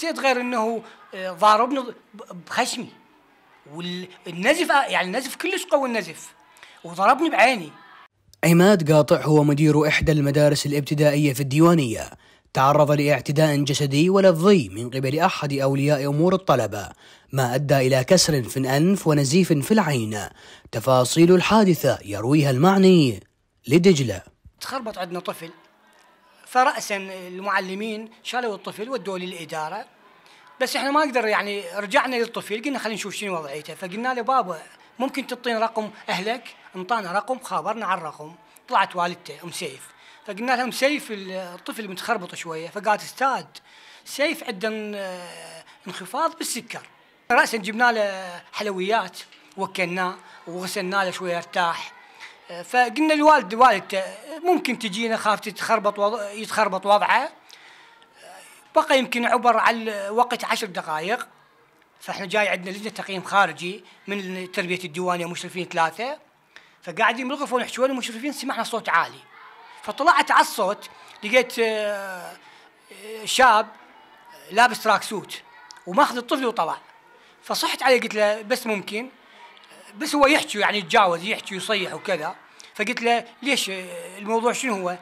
حسيت غير انه آه، ضاربني بخشمي والنزف آه، يعني النزف كلش قوي النزف وضربني بعيني عماد قاطع هو مدير إحدى المدارس الابتدائية في الديوانية تعرض لاعتداء جسدي ولفظي من قبل أحد أولياء أمور الطلبة ما أدى إلى كسر في الأنف ونزيف في العين تفاصيل الحادثة يرويها المعني لدجلة تخربط عندنا طفل فرأسا المعلمين شالوا الطفل ودوه للإدارة بس احنا ما قدر يعني رجعنا للطفل قلنا خلينا نشوف شنو وضعيته فقلنا له بابا ممكن تعطينا رقم اهلك انطانا رقم خابرنا على الرقم طلعت والدته ام سيف فقلنا لها ام سيف الطفل متخربط شويه فقالت استاذ سيف عنده آه، انخفاض بالسكر راسا جبنا له حلويات وكلناه وغسلنا له شويه ارتاح فقلنا الوالد والدته ممكن تجينا خاف تتخربط وض... يتخربط وضعه بقى يمكن عبر على وقت عشر دقائق فاحنا جاي عندنا لجنه تقييم خارجي من تربيه الديوانيه مشرفين ثلاثه فقاعدين بالغرفه ونحكي وين المشرفين سمعنا صوت عالي فطلعت على الصوت لقيت آه، آه، شاب لابس تراك سوت وماخذ الطفل وطلع فصحت عليه قلت له بس ممكن بس هو يحكي يعني يتجاوز يحكي يصيح وكذا فقلت له ليش الموضوع شنو هو؟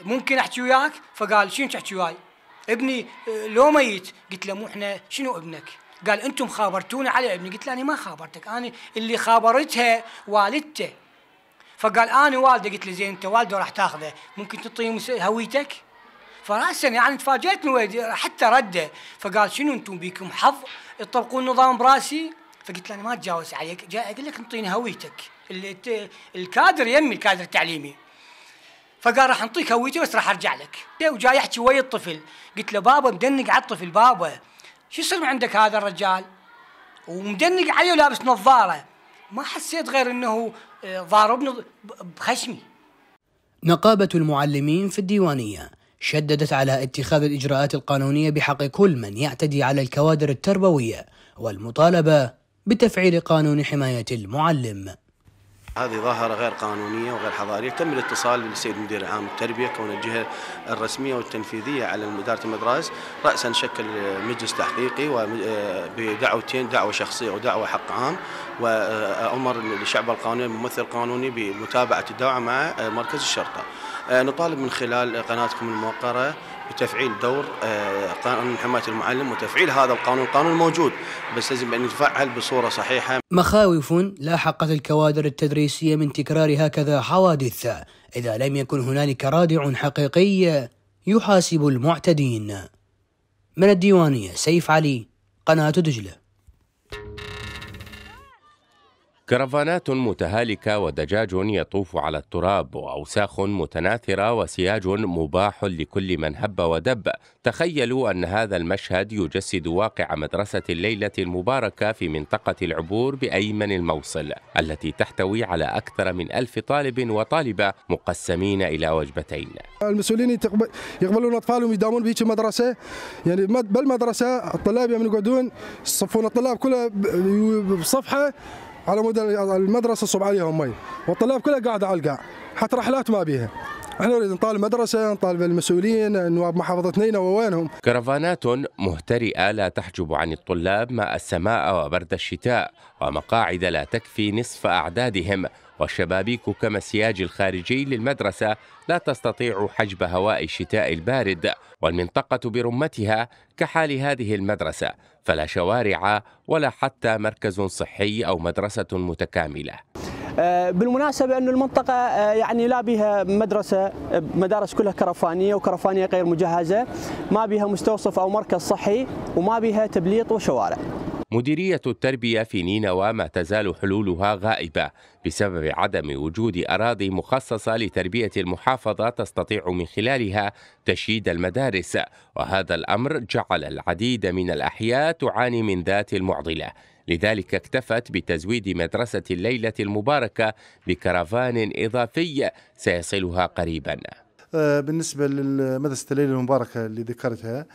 ممكن احكي وياك؟ فقال شنو تحكي وياي؟ ابني لو ميت قلت له مو احنا شنو ابنك؟ قال انتم خابرتونا على ابني قلت له انا ما خابرتك انا اللي خابرتها والدته فقال انا والده قلت له زين انت والده راح تاخذه ممكن تعطيه هويتك؟ فراسا يعني تفاجئت حتى رده فقال شنو انتم بيكم حظ تطبقون نظام براسي؟ فقلت له انا ما اتجاوز عليك جاي اقول لك انطيني هويتك الكادر يمي الكادر التعليمي فقال راح انطيك هويتي بس راح ارجع لك وجاي يحكي ويا الطفل قلت له بابا مدنق على الطفل بابا شو يصير عندك هذا الرجال ومدنق عليه ولابس نظاره ما حسيت غير انه آه، ضاربني بخشمي نقابة المعلمين في الديوانية شددت على اتخاذ الإجراءات القانونية بحق كل من يعتدي على الكوادر التربوية والمطالبة بتفعيل قانون حماية المعلم هذه ظاهرة غير قانونية وغير حضارية تم الاتصال بالسيد مدير العام التربية كون الجهة الرسمية والتنفيذية على مدارة المدارس رأسا شكل مجلس تحقيقي آه، بدعوتين دعوة شخصية ودعوة حق عام وأمر آه، الشعب القانوني الممثل القانوني بمتابعة الدعوة مع آه، مركز الشرطة نطالب من خلال قناتكم الموقرة بتفعيل دور آه، قانون حماية المعلم وتفعيل هذا القانون القانون موجود بس لازم أن يتفعل بصورة صحيحة مخاوف لاحقت الكوادر التدريسية من تكرار هكذا حوادث إذا لم يكن هنالك رادع حقيقي يحاسب المعتدين من الديوانية سيف علي قناة دجلة كرفانات متهالكة ودجاج يطوف على التراب وأوساخ متناثرة وسياج مباح لكل من هب ودب تخيلوا أن هذا المشهد يجسد واقع مدرسة الليلة المباركة في منطقة العبور بأيمن الموصل التي تحتوي على أكثر من ألف طالب وطالبة مقسمين إلى وجبتين المسؤولين يقبلون أطفالهم يداومون بهيك المدرسة يعني بالمدرسة الطلاب يقعدون يصفون الطلاب كلها بصفحة على مود المدرسه صب عليهم مي والطلاب كلها قاعده على القاع حتى رحلات ما بيها احنا نريد نطالب مدرسه نطالب المسؤولين نواب محافظه نينوى ووينهم كرفانات مهترئه لا تحجب عن الطلاب ماء السماء وبرد الشتاء ومقاعد لا تكفي نصف اعدادهم والشبابيك كمسياج الخارجي للمدرسة لا تستطيع حجب هواء الشتاء البارد والمنطقة برمتها كحال هذه المدرسة فلا شوارع ولا حتى مركز صحي أو مدرسة متكاملة آه، بالمناسبة أن المنطقة آه، يعني لا بها مدرسة آه، مدارس كلها كرفانية وكرفانية غير مجهزة ما بها مستوصف أو مركز صحي وما بها تبليط وشوارع مديرية التربية في نينوى ما تزال حلولها غائبة بسبب عدم وجود أراضي مخصصة لتربية المحافظة تستطيع من خلالها تشييد المدارس وهذا الأمر جعل العديد من الأحياء تعاني من ذات المعضلة لذلك اكتفت بتزويد مدرسة الليلة المباركة بكرفان إضافي سيصلها قريباً آه، بالنسبة لمدرسة الليله المباركة اللي ذكرتها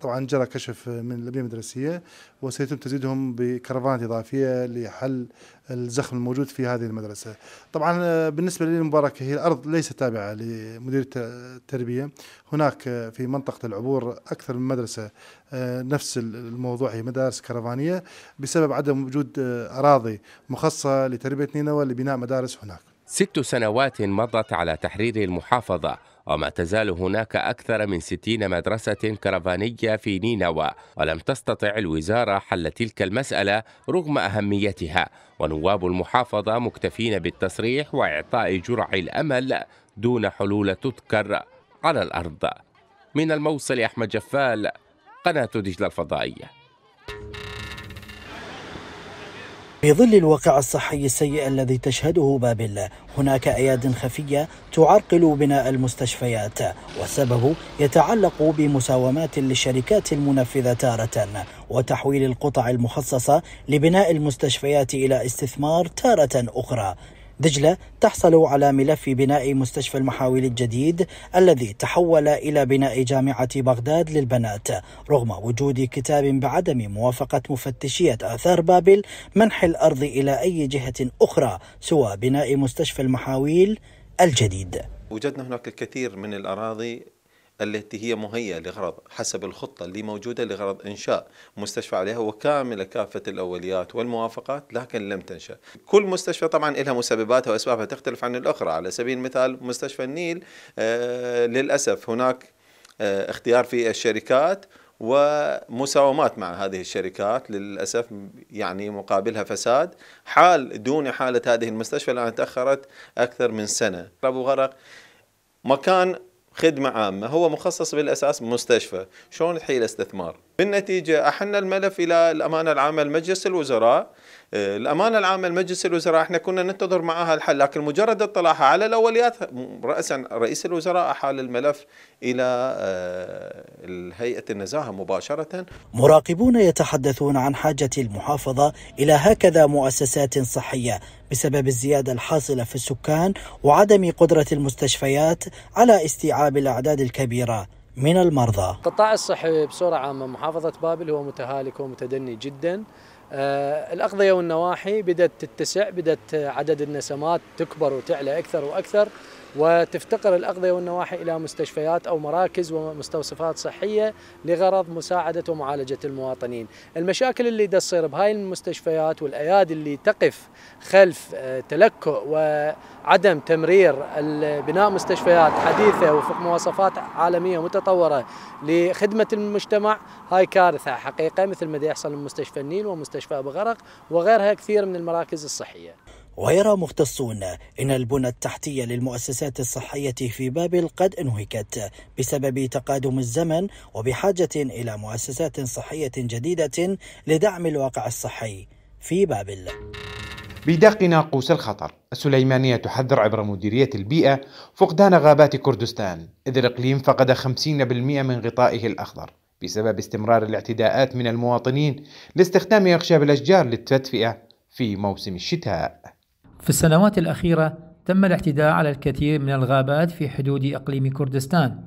طبعا جرى كشف من الابنيه المدرسية وسيتم تزيدهم بكرفانات إضافية لحل الزخم الموجود في هذه المدرسة طبعا آه، بالنسبة للليله المباركة هي الأرض ليست تابعة لمدير التربية هناك آه، في منطقة العبور أكثر من مدرسة نفس الموضوع هي مدارس كرفانية بسبب عدم وجود أراضي مخصصة لتربية نينوى لبناء مدارس هناك ست سنوات مضت على تحرير المحافظة وما تزال هناك أكثر من ستين مدرسة كرفانية في نينوى ولم تستطع الوزارة حل تلك المسألة رغم أهميتها ونواب المحافظة مكتفين بالتصريح وإعطاء جرع الأمل دون حلول تذكر على الأرض من الموصل أحمد جفال قناة دجلة الفضائية في ظل الواقع الصحي السيء الذي تشهده بابل هناك أياد خفية تعرقل بناء المستشفيات والسبب يتعلق بمساومات للشركات المنفذة تارة وتحويل القطع المخصصة لبناء المستشفيات إلى استثمار تارة أخرى دجلة تحصل على ملف بناء مستشفى المحاول الجديد الذي تحول إلى بناء جامعة بغداد للبنات رغم وجود كتاب بعدم موافقة مفتشية آثار بابل منح الأرض إلى أي جهة أخرى سوى بناء مستشفى المحاويل الجديد وجدنا هناك الكثير من الأراضي التي هي مهيئة لغرض حسب الخطة اللي موجودة لغرض إنشاء مستشفى عليها وكاملة كافة الأوليات والموافقات لكن لم تنشأ كل مستشفى طبعا لها مسبباتها وأسبابها تختلف عن الأخرى على سبيل المثال مستشفى النيل آه، للأسف هناك آه، اختيار في الشركات ومساومات مع هذه الشركات للأسف يعني مقابلها فساد حال دون حالة هذه المستشفى الآن تأخرت أكثر من سنة أبو غرق مكان خدمة عامة هو مخصص بالأساس مستشفى شلون تحيل الاستثمار بالنتيجة أحنا الملف إلى الأمانة العامة لمجلس الوزراء آه، الأمانة العامة لمجلس الوزراء احنا كنا ننتظر معها الحل لكن مجرد اطلاعها على الأوليات رأسا رئيس الوزراء أحال الملف إلى آه، هيئة النزاهة مباشرة مراقبون يتحدثون عن حاجة المحافظة إلى هكذا مؤسسات صحية بسبب الزيادة الحاصلة في السكان وعدم قدرة المستشفيات على استيعاب الأعداد الكبيرة من المرضى القطاع الصحي بصورة عامة محافظة بابل هو متهالك ومتدني جدا آه، الأغذية والنواحي بدأت تتسع بدأت عدد النسمات تكبر وتعلى أكثر وأكثر وتفتقر الأغذية والنواحي إلى مستشفيات أو مراكز ومستوصفات صحية لغرض مساعدة ومعالجة المواطنين المشاكل اللي تصير بهاي المستشفيات والأيادي اللي تقف خلف آه، تلكؤ وعدم تمرير بناء مستشفيات حديثة وفق مواصفات عالمية متطورة لخدمة المجتمع هاي كارثة حقيقة مثل ما يحصل بمستشفى النيل ومستشفى بغرق وغيرها كثير من المراكز الصحية ويرى مختصون ان البنى التحتيه للمؤسسات الصحيه في بابل قد انهكت بسبب تقادم الزمن وبحاجه الى مؤسسات صحيه جديده لدعم الواقع الصحي في بابل. بدق ناقوس الخطر السليمانية تحذر عبر مديرية البيئة فقدان غابات كردستان إذ الإقليم فقد 50% من غطائه الأخضر بسبب استمرار الاعتداءات من المواطنين لاستخدام أخشاب الأشجار للتدفئة في موسم الشتاء في السنوات الأخيرة تم الاعتداء على الكثير من الغابات في حدود إقليم كردستان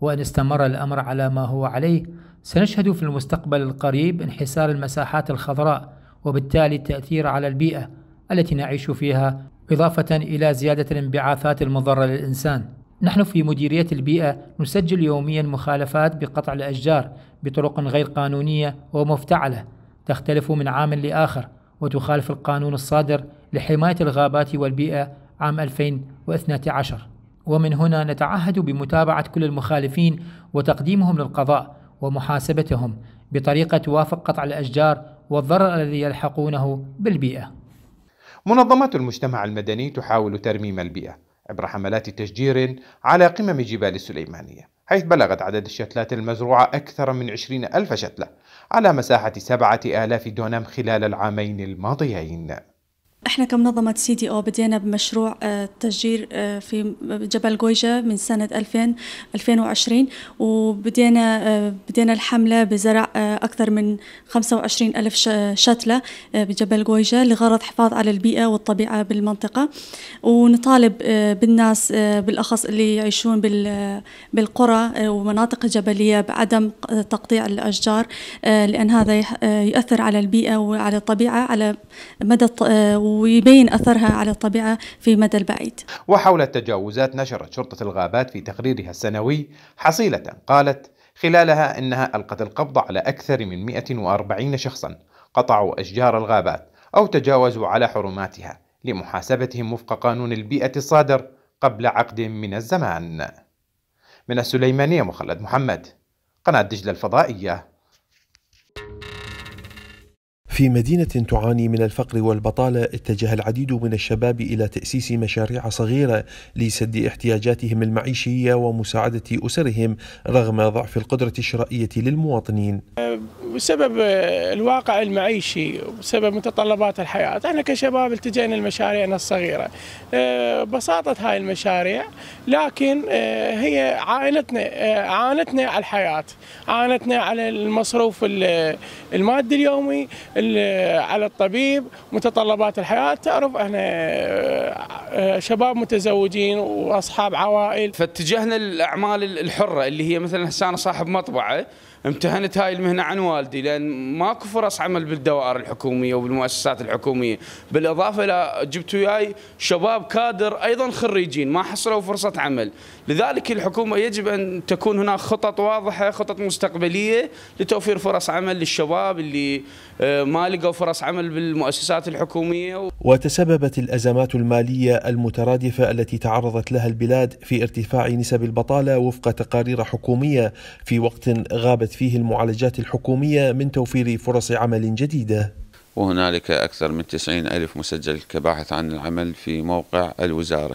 وإن استمر الأمر على ما هو عليه سنشهد في المستقبل القريب انحسار المساحات الخضراء وبالتالي التأثير على البيئة التي نعيش فيها إضافة إلى زيادة الانبعاثات المضرة للإنسان نحن في مديرية البيئة نسجل يوميا مخالفات بقطع الأشجار بطرق غير قانونية ومفتعلة تختلف من عام لآخر وتخالف القانون الصادر لحماية الغابات والبيئة عام 2012 ومن هنا نتعهد بمتابعة كل المخالفين وتقديمهم للقضاء ومحاسبتهم بطريقة توافق قطع الأشجار والضرر الذي يلحقونه بالبيئة منظمات المجتمع المدني تحاول ترميم البيئة عبر حملات تشجير على قمم جبال السليمانية حيث بلغت عدد الشتلات المزروعة أكثر من 20 ألف شتلة على مساحة سبعة آلاف دونم خلال العامين الماضيين احنا كمنظمة سي دي او بدينا بمشروع آه، تشجير آه، في جبل قويجة من سنة 2000 2020 وبدينا آه، بدينا الحملة بزرع أكثر من 25 ألف شتلة بجبل قويجة لغرض حفاظ على البيئة والطبيعة بالمنطقة ونطالب بالناس بالأخص اللي يعيشون بالقرى ومناطق جبلية بعدم تقطيع الأشجار لأن هذا يؤثر على البيئة وعلى الطبيعة على مدى و ويبين أثرها على الطبيعة في مدى البعيد وحول التجاوزات نشرت شرطة الغابات في تقريرها السنوي حصيلة قالت خلالها أنها ألقت القبض على أكثر من 140 شخصا قطعوا أشجار الغابات أو تجاوزوا على حرماتها لمحاسبتهم وفق قانون البيئة الصادر قبل عقد من الزمان من السليمانية مخلد محمد قناة دجلة الفضائية في مدينة تعاني من الفقر والبطالة اتجه العديد من الشباب إلى تأسيس مشاريع صغيرة لسد احتياجاتهم المعيشية ومساعدة أسرهم رغم ضعف القدرة الشرائية للمواطنين بسبب الواقع المعيشي وبسبب متطلبات الحياة احنا كشباب التجينا لمشاريعنا الصغيرة أه، بساطة هاي المشاريع لكن أه، هي عائلتنا أه، عانتنا على الحياة عانتنا على المصروف المادي اليومي على الطبيب متطلبات الحياة تعرف احنا آه، آه، شباب متزوجين واصحاب عوائل فاتجهنا للاعمال الحرة اللي هي مثلا انا صاحب مطبعة امتهنت هاي المهنة عن والدي لان ماكو فرص عمل بالدوائر الحكومية وبالمؤسسات الحكومية بالاضافة الى جبت وياي شباب كادر ايضا خريجين ما حصلوا فرصة عمل لذلك الحكومة يجب ان تكون هناك خطط واضحة خطط مستقبلية لتوفير فرص عمل للشباب اللي آه، ما لقوا فرص عمل بالمؤسسات الحكومية وتسببت الأزمات المالية المترادفة التي تعرضت لها البلاد في ارتفاع نسب البطالة وفق تقارير حكومية في وقت غابت فيه المعالجات الحكومية من توفير فرص عمل جديدة وهنالك أكثر من 90 ألف مسجل كباحث عن العمل في موقع الوزارة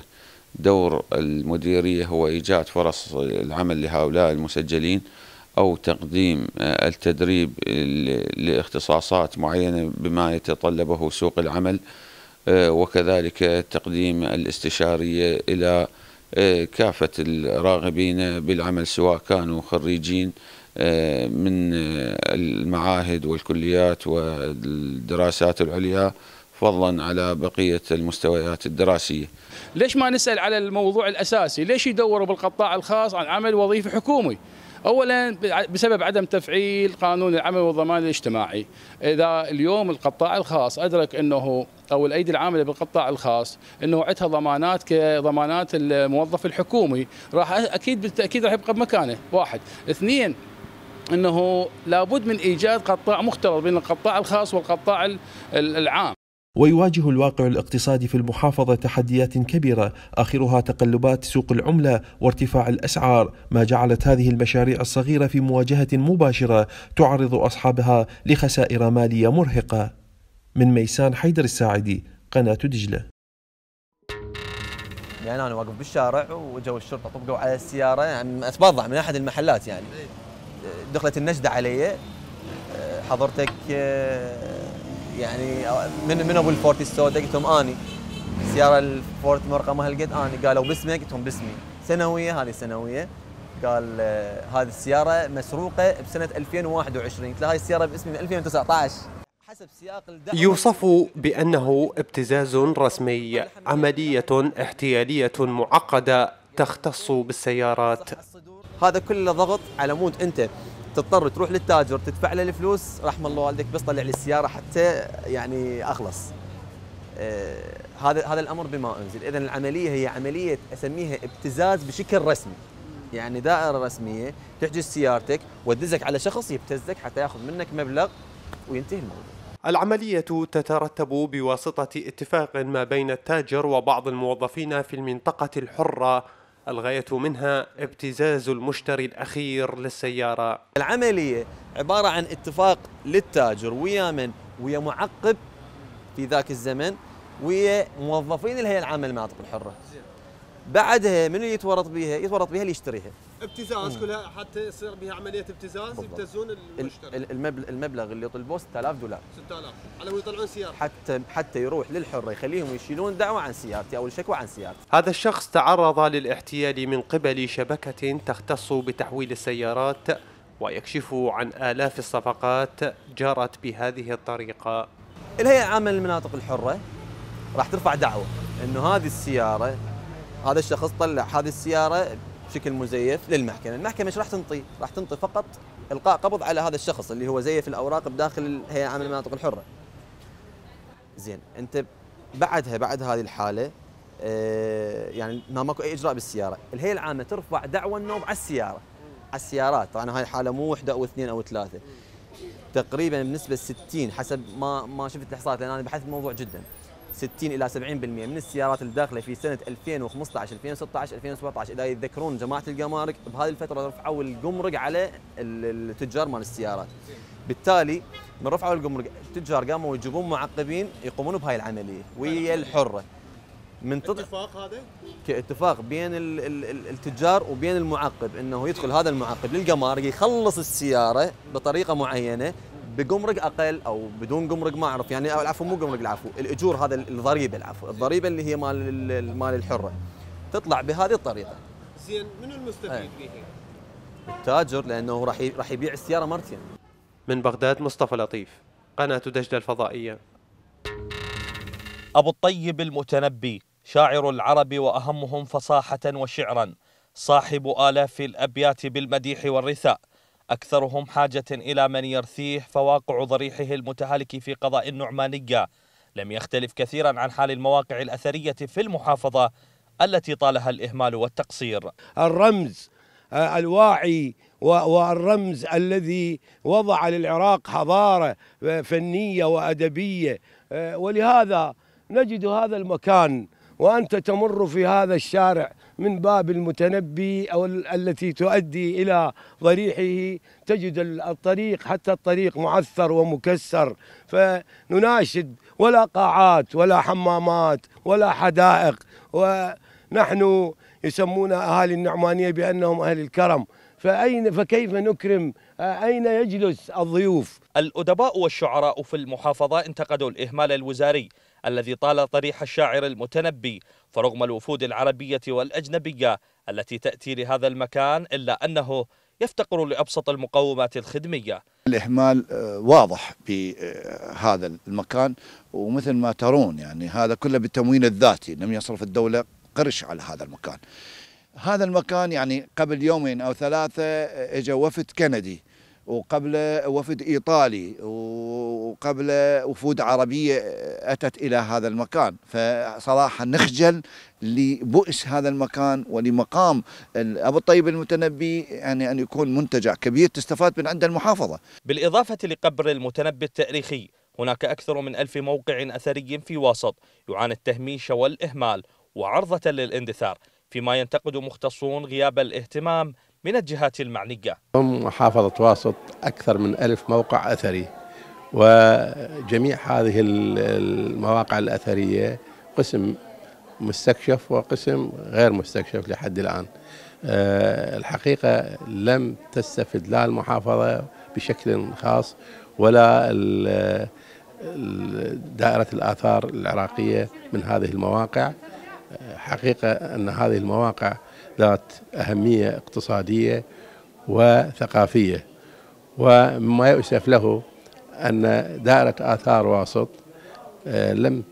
دور المديرية هو إيجاد فرص العمل لهؤلاء المسجلين أو تقديم آه، التدريب لاختصاصات معينة بما يتطلبه سوق العمل آه، وكذلك تقديم الاستشارية إلى آه، كافة الراغبين بالعمل سواء كانوا خريجين من المعاهد والكليات والدراسات العليا فضلا على بقية المستويات الدراسية ليش ما نسأل على الموضوع الأساسي ليش يدوروا بالقطاع الخاص عن عمل وظيفي حكومي اولا بسبب عدم تفعيل قانون العمل والضمان الاجتماعي اذا اليوم القطاع الخاص ادرك انه او الايدي العامله بالقطاع الخاص انه عندها ضمانات كضمانات الموظف الحكومي راح اكيد بالتاكيد راح يبقى بمكانه واحد اثنين انه لابد من ايجاد قطاع مختلط بين القطاع الخاص والقطاع العام ويواجه الواقع الاقتصادي في المحافظة تحديات كبيرة آخرها تقلبات سوق العملة وارتفاع الأسعار ما جعلت هذه المشاريع الصغيرة في مواجهة مباشرة تعرض أصحابها لخسائر مالية مرهقة من ميسان حيدر الساعدي قناة دجلة يعني أنا واقف بالشارع وجو الشرطة طبقوا على السيارة يعني أتبضع من أحد المحلات يعني دخلت النجدة علي حضرتك آه، يعني من من ابو الفورت السوداء قلت لهم اني السياره الفورت مرقمها هالقد اني قالوا باسمي قلت لهم باسمي سنويه هذه سنويه قال آه، هذه السياره مسروقه بسنه 2021 قلت له هاي السياره باسمي من 2019 يوصف بأنه ابتزاز رسمي يعني عملية احتيالية معقدة تختص بالسيارات هذا كله ضغط على مود أنت تضطر تروح للتاجر تدفع له الفلوس رحم الله والدك بس طلع لي السياره حتى يعني اخلص آه، هذا هذا الامر بما انزل اذا العمليه هي عمليه اسميها ابتزاز بشكل رسمي يعني دائره رسميه تحجز سيارتك وتدزك على شخص يبتزك حتى ياخذ منك مبلغ وينتهي الموضوع العملية تترتب بواسطة اتفاق ما بين التاجر وبعض الموظفين في المنطقة الحرة الغاية منها ابتزاز المشتري الأخير للسيارة العملية عبارة عن اتفاق للتاجر ويا من ويا معقب في ذاك الزمن ويا موظفين الهيئة العامة للمناطق الحرة بعدها من اللي يتورط بها يتورط بها اللي يشتريها ابتزاز مم. كلها حتى يصير بها عمليه ابتزاز يبتزون المشتري المبلغ المبلغ اللي يطلبوه 6000 دولار 6000 على ما يطلعون سيارة حتى حتى يروح للحره يخليهم يشيلون دعوه عن سيارتي او الشكوى عن سيارتي هذا الشخص تعرض للاحتيال من قبل شبكه تختص بتحويل السيارات ويكشف عن آلاف الصفقات جرت بهذه الطريقة الهيئة العامة للمناطق الحرة راح ترفع دعوة أنه هذه السيارة هذا الشخص طلع هذه السيارة بشكل مزيف للمحكمه، المحكمه ايش راح تنطي؟ راح تنطي فقط القاء قبض على هذا الشخص اللي هو زيف الاوراق بداخل الهيئه العامه للمناطق الحره. زين انت بعدها بعد هذه الحاله آه، يعني ما ماكو اي اجراء بالسياره، الهيئه العامه ترفع دعوى النوب على السياره. على السيارات، طبعا هاي الحاله مو وحده او اثنين او ثلاثه. تقريبا بنسبه 60 حسب ما ما شفت الاحصاءات لان انا بحثت الموضوع جدا. 60 الى 70% من السيارات الداخله في سنه 2015 2016 2017 اذا يتذكرون جماعه الجمارك بهذه الفتره رفعوا الجمرك على التجار مال السيارات بالتالي من رفعوا الجمرك التجار قاموا يجيبون معقبين يقومون بهاي العمليه ويا الحره من تط... اتفاق هذا؟ كاتفاق بين التجار وبين المعقب انه يدخل هذا المعقب للجمارك يخلص السياره بطريقه معينه بجمرك اقل او بدون جمرك ما اعرف يعني العفو مو جمرك العفو الاجور هذا الضريبه العفو الضريبه اللي هي مال المال الحره تطلع بهذه الطريقه زين منو المستفيد فيها التاجر لانه راح راح يبيع السياره مرتين من بغداد مصطفى لطيف قناه دجله الفضائيه ابو الطيب المتنبي شاعر العرب واهمهم فصاحه وشعرا صاحب الاف الابيات بالمديح والرثاء أكثرهم حاجة إلى من يرثيه فواقع ضريحه المتهالك في قضاء النعمانية لم يختلف كثيرا عن حال المواقع الأثرية في المحافظة التي طالها الإهمال والتقصير الرمز آه، الواعي والرمز الذي وضع للعراق حضارة آه، فنية وأدبية آه، ولهذا نجد هذا المكان وأنت تمر في هذا الشارع من باب المتنبي أو التي تؤدي إلى ضريحه تجد الطريق حتى الطريق معثر ومكسر فنناشد ولا قاعات ولا حمامات ولا حدائق ونحن يسمون أهالي النعمانية بأنهم أهل الكرم فأين فكيف نكرم أين يجلس الضيوف الأدباء والشعراء في المحافظة انتقدوا الإهمال الوزاري الذي طال طريح الشاعر المتنبي فرغم الوفود العربية والأجنبية التي تأتي لهذا المكان إلا أنه يفتقر لأبسط المقومات الخدمية الإهمال آه، واضح بهذا آه، المكان ومثل ما ترون يعني هذا كله بالتموين الذاتي لم يصرف الدولة قرش على هذا المكان هذا المكان يعني قبل يومين أو ثلاثة آه، إجا وفد كندي وقبل وفد إيطالي وقبل وفود عربية أتت إلى هذا المكان فصراحة نخجل لبؤس هذا المكان ولمقام أبو الطيب المتنبي يعني أن يكون منتجع كبير تستفاد من عند المحافظة بالإضافة لقبر المتنبي التاريخي هناك أكثر من ألف موقع أثري في واسط يعاني التهميش والإهمال وعرضة للاندثار فيما ينتقد مختصون غياب الاهتمام من الجهات المعنية محافظة واسط أكثر من ألف موقع أثري وجميع هذه المواقع الأثرية قسم مستكشف وقسم غير مستكشف لحد الآن آه، الحقيقة لم تستفد لا المحافظة بشكل خاص ولا دائرة الآثار العراقية من هذه المواقع آه، حقيقة أن هذه المواقع ذات أهمية اقتصادية وثقافية وما يؤسف له أن دائرة آثار واسط آه، لم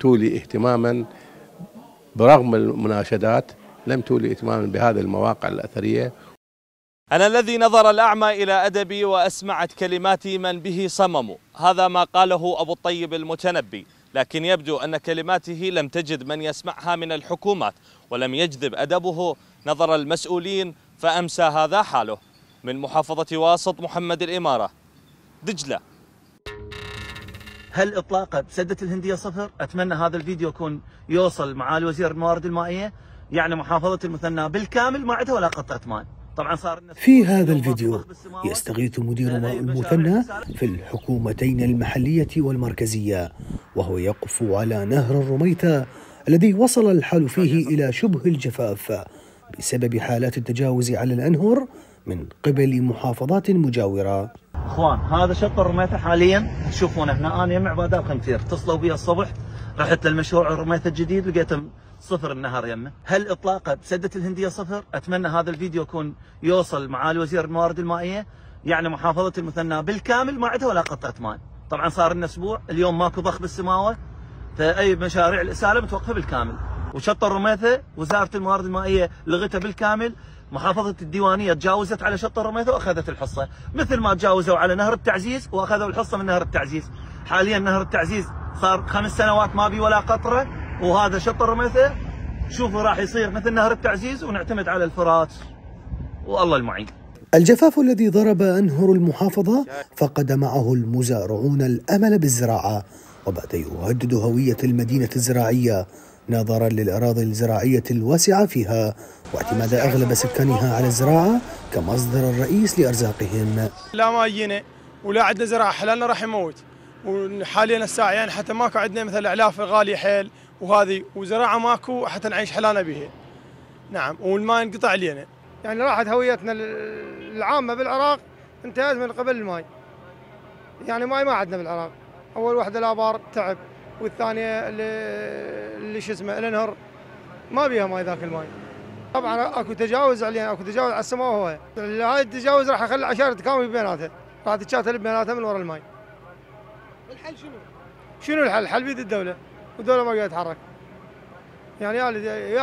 تولي اهتماما برغم المناشدات لم تولي اهتماما بهذه المواقع الأثرية أنا الذي نظر الأعمى إلى أدبي وأسمعت كلماتي من به صمم هذا ما قاله أبو الطيب المتنبي لكن يبدو أن كلماته لم تجد من يسمعها من الحكومات ولم يجذب أدبه نظر المسؤولين فأمسى هذا حاله من محافظة واسط محمد الإمارة دجلة هل إطلاقة بسدة الهندية صفر؟ أتمنى هذا الفيديو يكون يوصل مع الوزير الموارد المائية يعني محافظة المثنى بالكامل ما عندها ولا قطعة ماء طبعا صار في هذا الفيديو يستغيث مدير ماء المثنى في الحكومتين المحلية والمركزية وهو يقف على نهر الرميتة الذي وصل الحال فيه إلى شبه الجفاف بسبب حالات التجاوز على الأنهر من قبل محافظات مجاورة اخوان هذا شط رميته حاليا تشوفون احنا انا يمع باداب خنفير اتصلوا بي الصبح رحت للمشروع الرميثة الجديد لقيته صفر النهر يمه هل اطلاقه بسده الهنديه صفر اتمنى هذا الفيديو يكون يوصل معالي وزير الموارد المائيه يعني محافظه المثنى بالكامل ما عندها ولا قطعه ماء طبعا صار لنا اسبوع اليوم ماكو ضخ بالسماوه فاي مشاريع الاساله متوقفه بالكامل وشط الرميثه وزاره الموارد المائيه لغتها بالكامل محافظة الديوانية تجاوزت على شط الرميثة وأخذت الحصة مثل ما تجاوزوا على نهر التعزيز وأخذوا الحصة من نهر التعزيز حاليا نهر التعزيز صار خمس سنوات ما بي ولا قطرة وهذا شط الرميثة شوفوا راح يصير مثل نهر التعزيز ونعتمد على الفرات والله المعين الجفاف الذي ضرب أنهر المحافظة فقد معه المزارعون الأمل بالزراعة وبات يهدد هوية المدينة الزراعية نظرا للأراضي الزراعية الواسعة فيها واعتماد أغلب سكانها على الزراعة كمصدر الرئيس لأرزاقهم لا ما يجينا ولا عندنا زراعة حلالنا راح يموت وحاليا الساعة يعني حتى ماكو عندنا مثل أعلاف غالية حيل وهذه وزراعة ماكو حتى نعيش حلالنا بها نعم والماء انقطع علينا يعني راحت هويتنا العامة بالعراق انتهت من قبل الماي يعني ماي ما عندنا بالعراق اول واحده الابار تعب والثانيه اللي شو اسمه الانهر ما بيها ماي ذاك الماي طبعا اكو تجاوز عليه اكو تجاوز على السماء وهو هاي التجاوز راح اخلي عشائر تكامل بيناتها راح تتشاتل بيناتها من ورا الماي الحل شنو؟ شنو الحل؟ الحل بيد الدوله والدوله ما قاعده تتحرك يعني يا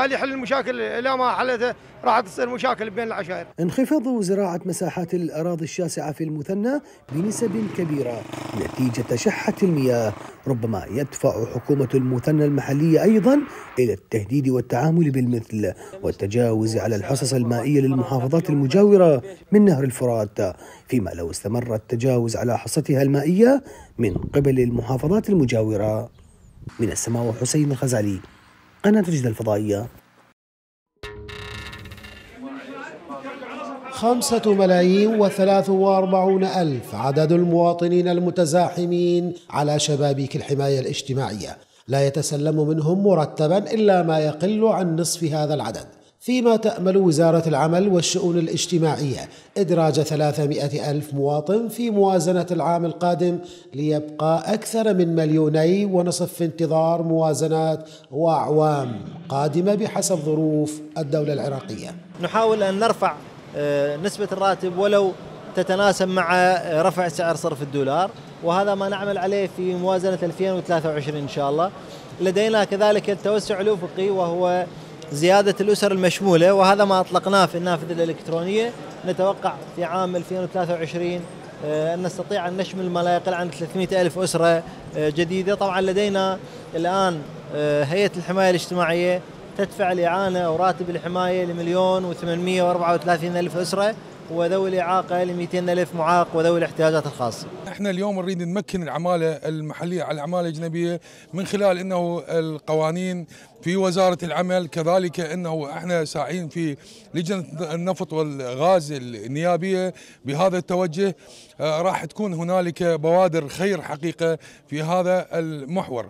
اللي يحل المشاكل لا ما حلته راح تصير مشاكل بين العشائر. انخفاض زراعه مساحات الاراضي الشاسعه في المثنى بنسب كبيره نتيجه شحه المياه ربما يدفع حكومه المثنى المحليه ايضا الى التهديد والتعامل بالمثل والتجاوز على الحصص المائيه للمحافظات المجاوره من نهر الفرات فيما لو استمر التجاوز على حصتها المائيه من قبل المحافظات المجاوره من السماء حسين الغزالي قناة جدة الفضائية خمسة ملايين وثلاث واربعون ألف عدد المواطنين المتزاحمين على شبابيك الحماية الاجتماعية لا يتسلم منهم مرتبا إلا ما يقل عن نصف هذا العدد فيما تأمل وزارة العمل والشؤون الاجتماعية إدراج 300 ألف مواطن في موازنة العام القادم ليبقى أكثر من مليوني ونصف في انتظار موازنات وأعوام قادمة بحسب ظروف الدولة العراقية نحاول أن نرفع آه، نسبة الراتب ولو تتناسب مع آه، رفع سعر صرف الدولار وهذا ما نعمل عليه في موازنة 2023 إن شاء الله لدينا كذلك التوسع الأفقي وهو زيادة الأسر المشمولة وهذا ما أطلقناه في النافذة الإلكترونية نتوقع في عام 2023 آه، أن نستطيع أن نشمل ما لا يقل عن 300 ألف أسرة آه، جديدة طبعا لدينا الآن آه، هيئة الحماية الاجتماعية تدفع الإعانة أو راتب الحماية لمليون و834 ألف أسرة وذوي الإعاقة ل 200 ألف معاق وذوي الاحتياجات الخاصة احنا اليوم نريد نمكن العمالة المحلية على العمالة الأجنبية من خلال أنه القوانين في وزارة العمل كذلك أنه احنا ساعين في لجنة النفط والغاز النيابية بهذا التوجه آه، راح تكون هنالك بوادر خير حقيقة في هذا المحور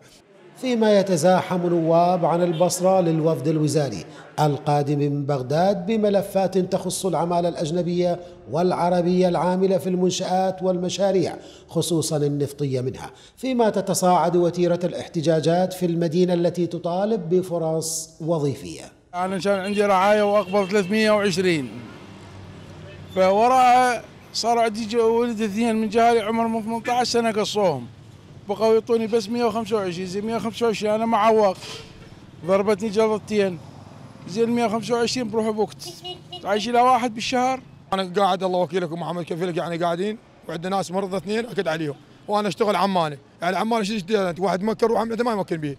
فيما يتزاحم نواب عن البصرة للوفد الوزاري القادم من بغداد بملفات تخص العمالة الأجنبية والعربية العاملة في المنشآت والمشاريع خصوصا النفطية منها فيما تتصاعد وتيرة الاحتجاجات في المدينة التي تطالب بفرص وظيفية أنا كان عندي رعاية وأقبض 320 فوراء صار عندي ولد اثنين من جهالي عمرهم 18 سنة قصوهم بقوا يعطوني بس 125 زين 125 انا معوق ضربتني جلطتين زين 125 بروح بوقت تعيش الى واحد بالشهر انا قاعد الله وكيلك ومحمد كفيلك يعني قاعدين وعندنا ناس مرضى اثنين اكد عليهم وانا اشتغل عماني يعني عماني شو انت واحد مكر وعمله ما يمكن به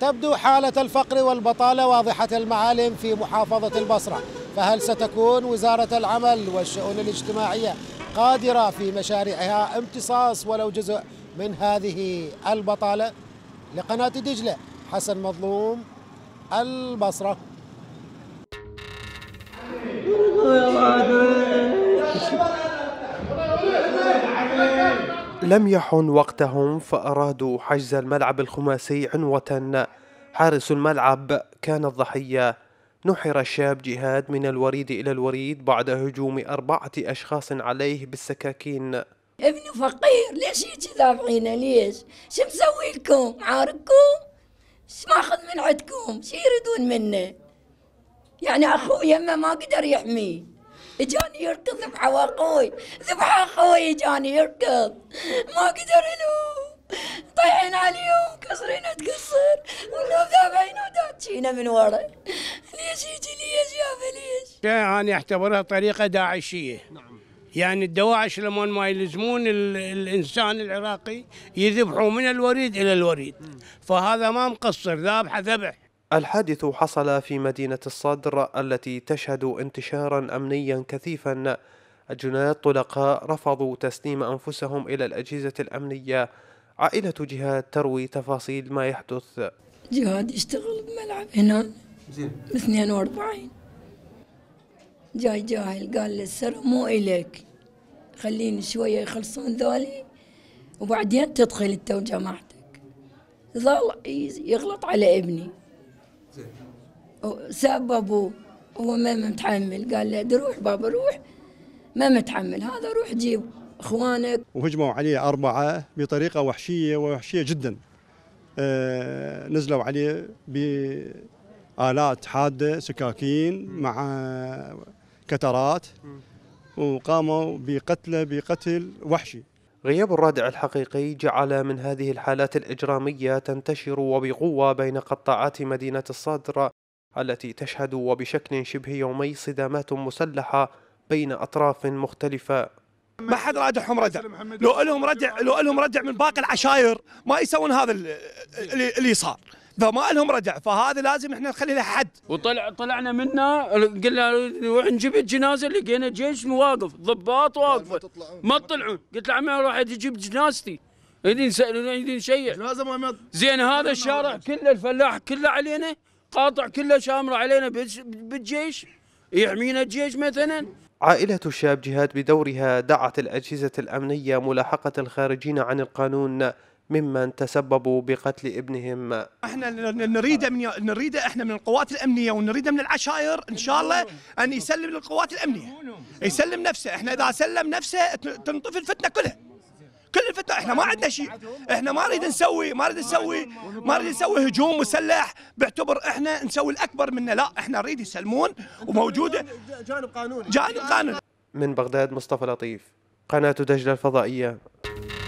تبدو حالة الفقر والبطالة واضحة المعالم في محافظة البصرة فهل ستكون وزارة العمل والشؤون الاجتماعية قادرة في مشاريعها امتصاص ولو جزء من هذه البطالة لقناة دجلة حسن مظلوم البصرة لم يحن وقتهم فأرادوا حجز الملعب الخماسي عنوة حارس الملعب كان الضحية نحر الشاب جهاد من الوريد إلى الوريد بعد هجوم أربعة أشخاص عليه بالسكاكين ابني فقير ليش يجي دافعين ليش شو مسوي لكم عاركم شو ماخذ من عندكم شو يريدون منه يعني اخوي يمه ما قدر يحميه اجاني يركض ذبحه اخوي ذبحه اخوي اجاني يركض ما قدر له طايحين عليهم كسرين تقصر ولا ذابحين وداتشينا من ورا ليش يجي ليش يا ليش انا يعني اعتبرها طريقه داعشيه نعم يعني الدواعش لما ما يلزمون الانسان العراقي يذبحوا من الوريد الى الوريد فهذا ما مقصر ذابحه ذبح الحادث حصل في مدينه الصدر التي تشهد انتشارا امنيا كثيفا الجنايات الطلقاء رفضوا تسليم انفسهم الى الاجهزه الامنيه عائلة جهاد تروي تفاصيل ما يحدث جهاد يشتغل بملعب هنا زين 42 جاي جاهل قال للسر مو إليك خليني شوية يخلصون ذولي وبعدين تدخل انت وجماعتك ظل يغلط على ابني ساب ابوه هو ما متحمل قال له روح بابا روح ما متحمل هذا روح جيب اخوانك وهجموا عليه اربعه بطريقه وحشيه وحشيه جدا آه نزلوا عليه بآلات حاده سكاكين مع كترات وقاموا بقتله بقتل وحشي غياب الرادع الحقيقي جعل من هذه الحالات الإجرامية تنتشر وبقوة بين قطاعات مدينة الصادره التي تشهد وبشكل شبه يومي صدامات مسلحة بين أطراف مختلفة ما حد رادعهم ردع لو لهم ردع لو لهم ردع من باقي العشاير ما يسوون هذا اللي صار فما لهم ردع فهذا لازم احنا نخلي له حد وطلع طلعنا منا قلنا نجيب الجنازه لقينا جيش واقف ضباط واقفه ما تطلعون قلت له عمي راح يجيب جنازتي يدين شيء جنازه ما زين هذا الشارع كله الفلاح كله علينا قاطع كله شامره علينا بالجيش يحمينا الجيش مثلا عائلة الشاب جهاد بدورها دعت الأجهزة الأمنية ملاحقة الخارجين عن القانون ممن تسببوا بقتل ابنهم احنا نريد من نريد احنا من القوات الامنيه ونريد من العشائر ان شاء الله ان يسلم للقوات الامنيه نعم، نعم، نعم. يسلم نفسه احنا اذا سلم نفسه تنطفي الفتنه كلها كل الفتنه احنا ما عندنا شيء احنا ما نريد نسوي ما نريد نسوي ما نريد نسوي هجوم مسلح باعتبر احنا نسوي الاكبر منا لا احنا نريد يسلمون وموجوده جانب قانوني جانب قانوني من بغداد مصطفى لطيف قناه دجله الفضائيه